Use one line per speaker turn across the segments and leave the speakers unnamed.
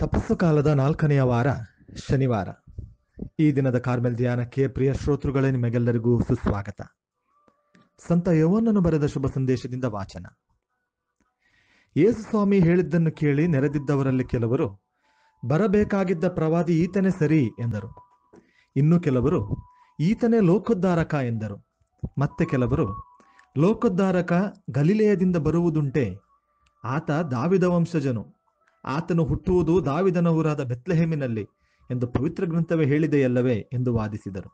ತಪಸ್ಸು ಕಾಲದ ನಾಲ್ಕನೆಯ ವಾರ ಶನಿವಾರ ಈ ದಿನದ ಕಾರ್ಮೆಲ್ ಧ್ಯಾನಕ್ಕೆ ಪ್ರಿಯ ಶ್ರೋತೃಗಳೇ ನಿಮಗೆಲ್ಲರಿಗೂ ಸುಸ್ವಾಗತ ಸಂತ ಯವನನ್ನು ಬರೆದ ಶುಭ ಸಂದೇಶದಿಂದ ವಾಚನ ಯೇಸು ಸ್ವಾಮಿ ಹೇಳಿದ್ದನ್ನು ಕೇಳಿ ನೆರೆದಿದ್ದವರಲ್ಲಿ ಕೆಲವರು ಬರಬೇಕಾಗಿದ್ದ ಪ್ರವಾದಿ ಈತನೇ ಸರಿ ಎಂದರು ಇನ್ನು ಕೆಲವರು ಈತನೇ ಲೋಕೋದ್ಧಾರಕ ಎಂದರು ಮತ್ತೆ ಕೆಲವರು ಲೋಕೋದ್ಧಾರಕ ಗಲಿಲೆಯದಿಂದ ಬರುವುದುಂಟೆ ಆತ ದಾವಿದ ವಂಶಜನು ಆತನು ಹುಟ್ಟುವುದು ದಾವಿದನವರಾದ ಬೆತ್ಲೆಹೆಮಿನಲ್ಲಿ ಎಂದು ಪವಿತ್ರ ಗ್ರಂಥವೇ ಹೇಳಿದೆಯಲ್ಲವೇ ಎಂದು ವಾದಿಸಿದರು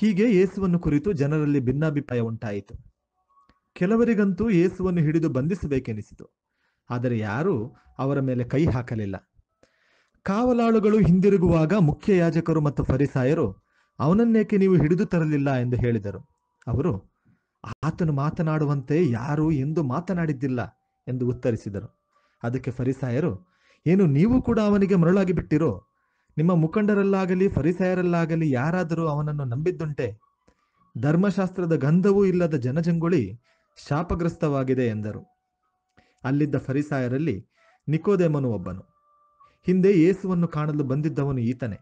ಹೀಗೆ ಯೇಸುವನ್ನು ಕುರಿತು ಜನರಲ್ಲಿ ಭಿನ್ನಾಭಿಪ್ರಾಯ ಉಂಟಾಯಿತು ಕೆಲವರಿಗಂತೂ ಯೇಸುವನ್ನು ಹಿಡಿದು ಬಂಧಿಸಬೇಕೆನಿಸಿತು ಆದರೆ ಯಾರೂ ಅವರ ಮೇಲೆ ಕೈ ಹಾಕಲಿಲ್ಲ ಕಾವಲಾಳುಗಳು ಹಿಂದಿರುಗುವಾಗ ಮುಖ್ಯ ಯಾಜಕರು ಮತ್ತು ಫರಿಸಾಯರು ಅವನನ್ನೇಕೆ ನೀವು ಹಿಡಿದು ತರಲಿಲ್ಲ ಎಂದು ಹೇಳಿದರು ಅವರು ಆತನು ಮಾತನಾಡುವಂತೆ ಯಾರೂ ಎಂದು ಮಾತನಾಡಿದ್ದಿಲ್ಲ ಎಂದು ಉತ್ತರಿಸಿದರು ಅದಕ್ಕೆ ಫರಿಸಾಯರು ಏನು ನೀವು ಕೂಡ ಅವನಿಗೆ ಮರಳಾಗಿ ಬಿಟ್ಟಿರೋ ನಿಮ್ಮ ಮುಖಂಡರಲ್ಲಾಗಲಿ ಫರಿಸಾಯರಲ್ಲಾಗಲಿ ಯಾರಾದರೂ ಅವನನ್ನು ನಂಬಿದ್ದುಂಟೆ ಧರ್ಮಶಾಸ್ತ್ರದ ಗಂಧವೂ ಇಲ್ಲದ ಜನಜಂಗುಳಿ ಶಾಪಗ್ರಸ್ತವಾಗಿದೆ ಎಂದರು ಅಲ್ಲಿದ್ದ ಫರಿಸಾಯರಲ್ಲಿ ನಿಕೋದೇಮನು ಒಬ್ಬನು ಹಿಂದೆ ಏಸುವನ್ನು ಕಾಣಲು ಬಂದಿದ್ದವನು ಈತನೇ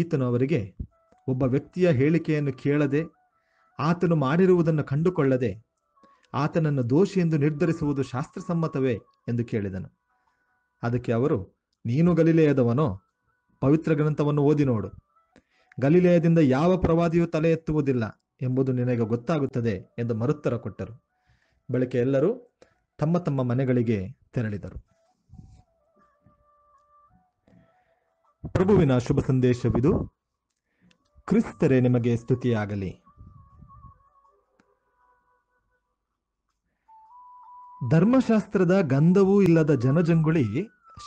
ಈತನು ಅವರಿಗೆ ಒಬ್ಬ ವ್ಯಕ್ತಿಯ ಹೇಳಿಕೆಯನ್ನು ಕೇಳದೆ ಆತನು ಮಾಡಿರುವುದನ್ನು ಕಂಡುಕೊಳ್ಳದೆ ಆತನನ್ನು ದೋಷಿ ಎಂದು ನಿರ್ಧರಿಸುವುದು ಶಾಸ್ತ್ರಸಮ್ಮತವೇ ಎಂದು ಕೇಳಿದನು ಅದಕ್ಕೆ ಅವರು ನೀನು ಗಲಿಲೆಯದವನೋ ಪವಿತ್ರ ಗ್ರಂಥವನ್ನು ಓದಿ ನೋಡು ಗಲೀಲೆಯದಿಂದ ಯಾವ ಪ್ರವಾದಿಯೂ ತಲೆ ಎತ್ತುವುದಿಲ್ಲ ಎಂಬುದು ನಿನಗೆ ಗೊತ್ತಾಗುತ್ತದೆ ಎಂದು ಮರುತ್ತರ ಕೊಟ್ಟರು ಬಳಿಕ ಎಲ್ಲರೂ ತಮ್ಮ ತಮ್ಮ ಮನೆಗಳಿಗೆ ತೆರಳಿದರು ಪ್ರಭುವಿನ ಶುಭ ಸಂದೇಶವಿದು ಕ್ರಿಸ್ತರೇ ನಿಮಗೆ ಸ್ತುತಿಯಾಗಲಿ ಧರ್ಮಶಾಸ್ತ್ರದ ಗಂಧವೂ ಇಲ್ಲದ ಜನಜಂಗುಳಿ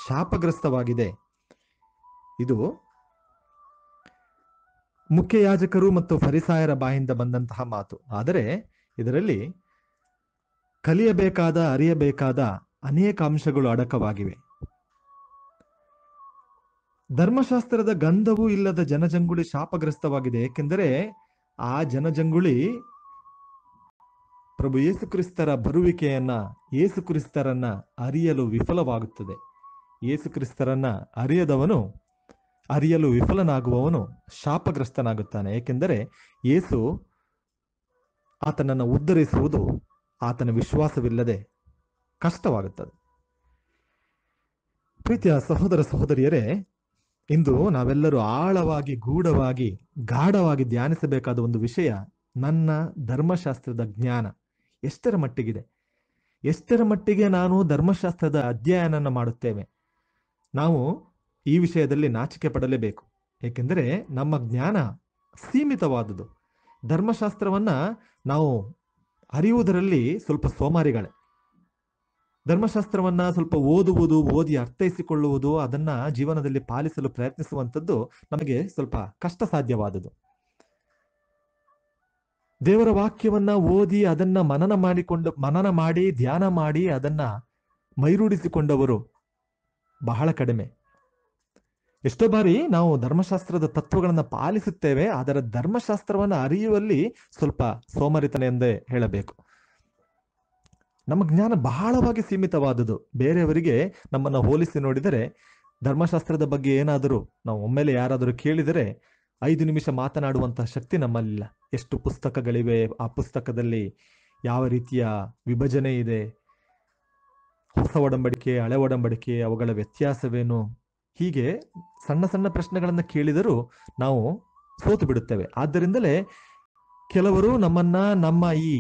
ಶಾಪಗ್ರಸ್ತವಾಗಿದೆ ಇದು ಮುಖ್ಯ ಯಾಜಕರು ಮತ್ತು ಫರಿಸಾಯರ ಬಾಯಿಂದ ಬಂದಂತಹ ಮಾತು ಆದರೆ ಇದರಲ್ಲಿ ಕಲಿಯಬೇಕಾದ ಅರಿಯಬೇಕಾದ ಅನೇಕ ಅಂಶಗಳು ಅಡಕವಾಗಿವೆ ಧರ್ಮಶಾಸ್ತ್ರದ ಗಂಧವೂ ಇಲ್ಲದ ಜನಜಂಗುಳಿ ಶಾಪಗ್ರಸ್ತವಾಗಿದೆ ಏಕೆಂದರೆ ಆ ಜನಜಂಗುಳಿ ಪ್ರಭು ಯೇಸುಕ್ರಿಸ್ತರ ಬರುವಿಕೆಯನ್ನ ಯೇಸುಕ್ರಿಸ್ತರನ್ನ ಅರಿಯಲು ವಿಫಲವಾಗುತ್ತದೆ ಯೇಸುಕ್ರಿಸ್ತರನ್ನ ಅರಿಯದವನು ಅರಿಯಲು ವಿಫಲನಾಗುವವನು ಶಾಪಗ್ರಸ್ತನಾಗುತ್ತಾನೆ ಏಕೆಂದರೆ ಏಸು ಆತನನ್ನು ಉದ್ಧರಿಸುವುದು ಆತನ ವಿಶ್ವಾಸವಿಲ್ಲದೆ ಕಷ್ಟವಾಗುತ್ತದೆ ಪ್ರೀತಿಯ ಸಹೋದರ ಸಹೋದರಿಯರೇ ಇಂದು ನಾವೆಲ್ಲರೂ ಆಳವಾಗಿ ಗೂಢವಾಗಿ ಗಾಢವಾಗಿ ಧ್ಯಾನಿಸಬೇಕಾದ ಒಂದು ವಿಷಯ ನನ್ನ ಧರ್ಮಶಾಸ್ತ್ರದ ಜ್ಞಾನ ಎಷ್ಟರ ಮಟ್ಟಿಗಿದೆ ಎಷ್ಟರ ಮಟ್ಟಿಗೆ ನಾನು ಧರ್ಮಶಾಸ್ತ್ರದ ಅಧ್ಯಯನ ಮಾಡುತ್ತೇವೆ ನಾವು ಈ ವಿಷಯದಲ್ಲಿ ನಾಚಿಕೆ ಪಡಲೇಬೇಕು ಏಕೆಂದರೆ ನಮ್ಮ ಜ್ಞಾನ ಸೀಮಿತವಾದುದು ಧರ್ಮಶಾಸ್ತ್ರವನ್ನ ನಾವು ಅರಿಯುವುದರಲ್ಲಿ ಸ್ವಲ್ಪ ಸೋಮಾರಿಗಳೇ ಧರ್ಮಶಾಸ್ತ್ರವನ್ನ ಸ್ವಲ್ಪ ಓದುವುದು ಓದಿ ಅರ್ಥೈಸಿಕೊಳ್ಳುವುದು ಅದನ್ನ ಜೀವನದಲ್ಲಿ ಪಾಲಿಸಲು ಪ್ರಯತ್ನಿಸುವಂಥದ್ದು ನಮಗೆ ಸ್ವಲ್ಪ ಕಷ್ಟ ಸಾಧ್ಯವಾದುದು ದೇವರ ವಾಕ್ಯವನ್ನ ಓದಿ ಅದನ್ನ ಮನನ ಮಾಡಿಕೊಂಡು ಮನನ ಮಾಡಿ ಧ್ಯಾನ ಮಾಡಿ ಅದನ್ನ ಮೈರೂಡಿಸಿಕೊಂಡವರು ಬಹಳ ಕಡಿಮೆ ಎಷ್ಟೋ ಬಾರಿ ನಾವು ಧರ್ಮಶಾಸ್ತ್ರದ ತತ್ವಗಳನ್ನು ಪಾಲಿಸುತ್ತೇವೆ ಆದರೆ ಧರ್ಮಶಾಸ್ತ್ರವನ್ನು ಅರಿಯುವಲ್ಲಿ ಸ್ವಲ್ಪ ಸೋಮರಿತನ ಎಂದೇ ಹೇಳಬೇಕು ನಮ್ಮ ಜ್ಞಾನ ಬಹಳವಾಗಿ ಸೀಮಿತವಾದುದು ಬೇರೆಯವರಿಗೆ ನಮ್ಮನ್ನು ಹೋಲಿಸಿ ನೋಡಿದರೆ ಧರ್ಮಶಾಸ್ತ್ರದ ಬಗ್ಗೆ ಏನಾದರೂ ನಾವು ಒಮ್ಮೆಲೆ ಯಾರಾದರೂ ಕೇಳಿದರೆ ಐದು ನಿಮಿಷ ಮಾತನಾಡುವಂತಹ ಶಕ್ತಿ ನಮ್ಮಲ್ಲಿಲ್ಲ ಎಷ್ಟು ಪುಸ್ತಕಗಳಿವೆ ಆ ಪುಸ್ತಕದಲ್ಲಿ ಯಾವ ರೀತಿಯ ವಿಭಜನೆ ಇದೆ ಹೊಸ ಒಡಂಬಡಿಕೆ ಹಳೆ ಒಡಂಬಡಿಕೆ ಅವುಗಳ ವ್ಯತ್ಯಾಸವೇನು ಹೀಗೆ ಸಣ್ಣ ಸಣ್ಣ ಪ್ರಶ್ನೆಗಳನ್ನು ಕೇಳಿದರೂ ನಾವು ಸೋತು ಬಿಡುತ್ತೇವೆ ಆದ್ದರಿಂದಲೇ ಕೆಲವರು ನಮ್ಮನ್ನ ನಮ್ಮ ಈ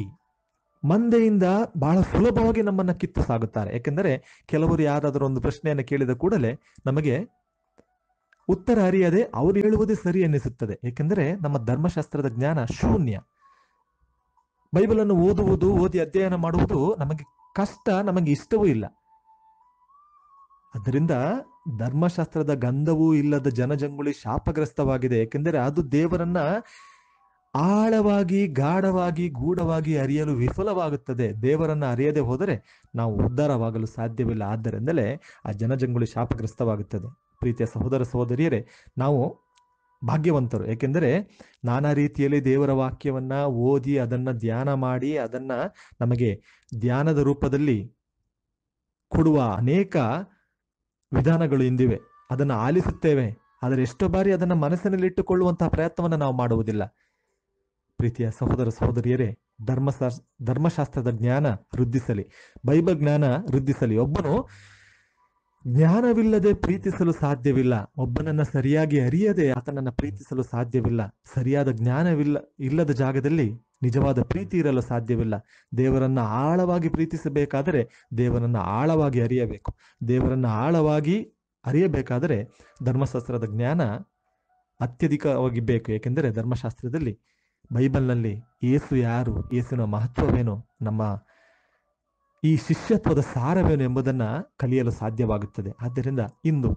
ಮಂದೆಯಿಂದ ಬಹಳ ಸುಲಭವಾಗಿ ನಮ್ಮನ್ನ ಕಿತ್ತು ಸಾಗುತ್ತಾರೆ ಯಾಕೆಂದರೆ ಕೆಲವರು ಯಾರಾದರೂ ಒಂದು ಪ್ರಶ್ನೆಯನ್ನು ಕೇಳಿದ ಕೂಡಲೇ ನಮಗೆ ಉತ್ತರ ಅರಿಯದೆ ಅವರು ಹೇಳುವುದೇ ಸರಿ ಎನ್ನಿಸುತ್ತದೆ ಏಕೆಂದರೆ ನಮ್ಮ ಧರ್ಮಶಾಸ್ತ್ರದ ಜ್ಞಾನ ಶೂನ್ಯ ಬೈಬಲ್ ಅನ್ನು ಓದುವುದು ಓದಿ ಅಧ್ಯಯನ ಮಾಡುವುದು ನಮಗೆ ಕಷ್ಟ ನಮಗೆ ಇಷ್ಟವೂ ಇಲ್ಲ ಅದರಿಂದ ಧರ್ಮಶಾಸ್ತ್ರದ ಗಂಧವೂ ಇಲ್ಲದ ಜನಜಂಗುಳಿ ಶಾಪಗ್ರಸ್ತವಾಗಿದೆ ಏಕೆಂದರೆ ಅದು ದೇವರನ್ನ ಆಳವಾಗಿ ಗಾಢವಾಗಿ ಗೂಢವಾಗಿ ಅರಿಯಲು ವಿಫಲವಾಗುತ್ತದೆ ದೇವರನ್ನ ಅರಿಯದೆ ಹೋದರೆ ನಾವು ಉದ್ಧಾರವಾಗಲು ಸಾಧ್ಯವಿಲ್ಲ ಆದ್ದರಿಂದಲೇ ಆ ಜನಜಂಗುಳಿ ಶಾಪಗ್ರಸ್ತವಾಗುತ್ತದೆ ಪ್ರೀತಿಯ ಸಹೋದರ ಸಹೋದರಿಯರೇ ನಾವು ಭಾಗ್ಯವಂತರು ಏಕೆಂದರೆ ನಾನಾ ರೀತಿಯಲ್ಲಿ ದೇವರ ವಾಕ್ಯವನ್ನು ಓದಿ ಅದನ್ನು ಧ್ಯಾನ ಮಾಡಿ ಅದನ್ನು ನಮಗೆ ಧ್ಯಾನದ ರೂಪದಲ್ಲಿ ಕೊಡುವ ಅನೇಕ ವಿಧಾನಗಳು ಇಂದಿವೆ ಅದನ್ನು ಆಲಿಸುತ್ತೇವೆ ಆದರೆ ಎಷ್ಟೋ ಬಾರಿ ಅದನ್ನು ಮನಸ್ಸಿನಲ್ಲಿಟ್ಟುಕೊಳ್ಳುವಂತಹ ಪ್ರಯತ್ನವನ್ನು ನಾವು ಮಾಡುವುದಿಲ್ಲ ಪ್ರೀತಿಯ ಸಹೋದರ ಸಹೋದರಿಯರೇ ಧರ್ಮಶಾಸ್ತ್ರ ಧರ್ಮಶಾಸ್ತ್ರದ ಜ್ಞಾನ ವೃದ್ಧಿಸಲಿ ಬೈಬಲ್ ಜ್ಞಾನ ವೃದ್ಧಿಸಲಿ ಒಬ್ಬನು ಜ್ಞಾನವಿಲ್ಲದೆ ಪ್ರೀತಿಸಲು ಸಾಧ್ಯವಿಲ್ಲ ಒಬ್ಬನನ್ನ ಸರಿಯಾಗಿ ಅರಿಯದೆ ಆತನನ್ನ ಪ್ರೀತಿಸಲು ಸಾಧ್ಯವಿಲ್ಲ ಸರಿಯಾದ ಜ್ಞಾನವಿಲ್ಲ ಇಲ್ಲದ ಜಾಗದಲ್ಲಿ ನಿಜವಾದ ಪ್ರೀತಿ ಇರಲು ಸಾಧ್ಯವಿಲ್ಲ ದೇವರನ್ನ ಆಳವಾಗಿ ಪ್ರೀತಿಸಬೇಕಾದರೆ ದೇವರನ್ನ ಆಳವಾಗಿ ಅರಿಯಬೇಕು ದೇವರನ್ನ ಆಳವಾಗಿ ಅರಿಯಬೇಕಾದರೆ ಧರ್ಮಶಾಸ್ತ್ರದ ಜ್ಞಾನ ಅತ್ಯಧಿಕವಾಗಿ ಬೇಕು ಏಕೆಂದರೆ ಧರ್ಮಶಾಸ್ತ್ರದಲ್ಲಿ ಬೈಬಲ್ನಲ್ಲಿ ಏಸು ಯಾರು ಏಸಿನ ಮಹತ್ವವೇನು ನಮ್ಮ ಈ ಶಿಷ್ಯತ್ವದ ಸಾರವೇನು ಎಂಬುದನ್ನು ಕಲಿಯಲು ಸಾಧ್ಯವಾಗುತ್ತದೆ ಆದ್ದರಿಂದ ಇಂದು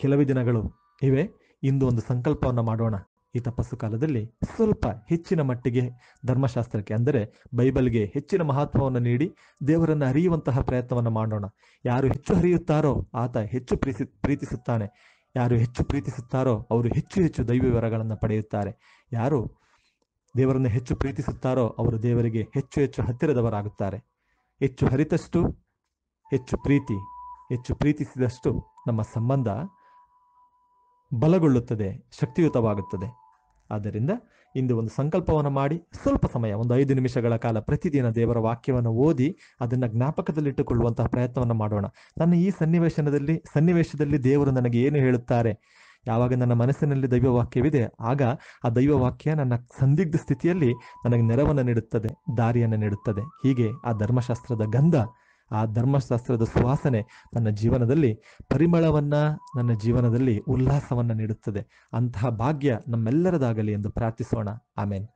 ಕೆಲವೇ ದಿನಗಳು ಇವೆ ಇಂದು ಒಂದು ಸಂಕಲ್ಪವನ್ನು ಮಾಡೋಣ ಈ ತಪಸ್ಸು ಕಾಲದಲ್ಲಿ ಸ್ವಲ್ಪ ಹೆಚ್ಚಿನ ಮಟ್ಟಿಗೆ ಧರ್ಮಶಾಸ್ತ್ರಕ್ಕೆ ಅಂದರೆ ಬೈಬಲ್ಗೆ ಹೆಚ್ಚಿನ ಮಹತ್ವವನ್ನು ನೀಡಿ ದೇವರನ್ನು ಅರಿಯುವಂತಹ ಪ್ರಯತ್ನವನ್ನು ಮಾಡೋಣ ಯಾರು ಹೆಚ್ಚು ಹರಿಯುತ್ತಾರೋ ಆತ ಹೆಚ್ಚು ಪ್ರೀತಿ ಪ್ರೀತಿಸುತ್ತಾನೆ ಯಾರು ಹೆಚ್ಚು ಪ್ರೀತಿಸುತ್ತಾರೋ ಅವರು ಹೆಚ್ಚು ಹೆಚ್ಚು ದೈವ ವಿವರಗಳನ್ನು ಪಡೆಯುತ್ತಾರೆ ಯಾರು ದೇವರನ್ನು ಹೆಚ್ಚು ಪ್ರೀತಿಸುತ್ತಾರೋ ಅವರು ದೇವರಿಗೆ ಹೆಚ್ಚು ಹೆಚ್ಚು ಹತ್ತಿರದವರಾಗುತ್ತಾರೆ ಹೆಚ್ಚು ಹರಿತಷ್ಟು ಹೆಚ್ಚು ಪ್ರೀತಿ ಹೆಚ್ಚು ಪ್ರೀತಿಸಿದಷ್ಟು ನಮ್ಮ ಸಂಬಂಧ ಬಲಗೊಳ್ಳುತ್ತದೆ ಶಕ್ತಿಯುತವಾಗುತ್ತದೆ ಆದ್ದರಿಂದ ಇಂದು ಒಂದು ಸಂಕಲ್ಪವನ್ನು ಮಾಡಿ ಸ್ವಲ್ಪ ಸಮಯ ಒಂದು ಐದು ನಿಮಿಷಗಳ ಕಾಲ ಪ್ರತಿದಿನ ದೇವರ ವಾಕ್ಯವನ್ನು ಓದಿ ಅದನ್ನು ಜ್ಞಾಪಕದಲ್ಲಿಟ್ಟುಕೊಳ್ಳುವಂತಹ ಪ್ರಯತ್ನವನ್ನು ಮಾಡೋಣ ನನ್ನ ಈ ಸನ್ನಿವೇಶನದಲ್ಲಿ ಸನ್ನಿವೇಶದಲ್ಲಿ ದೇವರು ನನಗೆ ಏನು ಹೇಳುತ್ತಾರೆ ಯಾವಾಗ ನನ್ನ ಮನಸ್ಸಿನಲ್ಲಿ ದೈವವಾಕ್ಯವಿದೆ ಆಗ ಆ ದೈವವಾಕ್ಯ ನನ್ನ ಸಂದಿಗ್ಧ ಸ್ಥಿತಿಯಲ್ಲಿ ನನಗೆ ನೆರವನ್ನು ನೀಡುತ್ತದೆ ದಾರಿಯನ್ನು ನೀಡುತ್ತದೆ ಹೀಗೆ ಆ ಧರ್ಮಶಾಸ್ತ್ರದ ಗಂಧ ಆ ಧರ್ಮಶಾಸ್ತ್ರದ ಸುವಾಸನೆ ನನ್ನ ಜೀವನದಲ್ಲಿ ಪರಿಮಳವನ್ನ ನನ್ನ ಜೀವನದಲ್ಲಿ ಉಲ್ಲಾಸವನ್ನ ನೀಡುತ್ತದೆ ಅಂತಹ ಭಾಗ್ಯ ನಮ್ಮೆಲ್ಲರದಾಗಲಿ ಎಂದು ಪ್ರಾರ್ಥಿಸೋಣ ಆಮೇನ್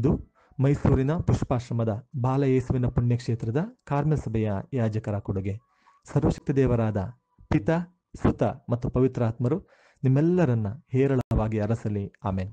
ಇದು ಮೈಸೂರಿನ ಪುಷ್ಪಾಶ್ರಮದ ಬಾಲಯೇಸುವಿನ ಪುಣ್ಯಕ್ಷೇತ್ರದ ಕಾರ್ಮಸಭೆಯ ಯಾಜಕರ ಕೊಡುಗೆ ಸರ್ವಶಕ್ತಿ ದೇವರಾದ ಪಿತ ಸುತ ಮತ್ತು ಪವಿತ್ರಾತ್ಮರು ನಿಮ್ಮೆಲ್ಲರನ್ನ ಹೇರಳವಾಗಿ ಅರಸಲಿ ಆಮೇಲೆ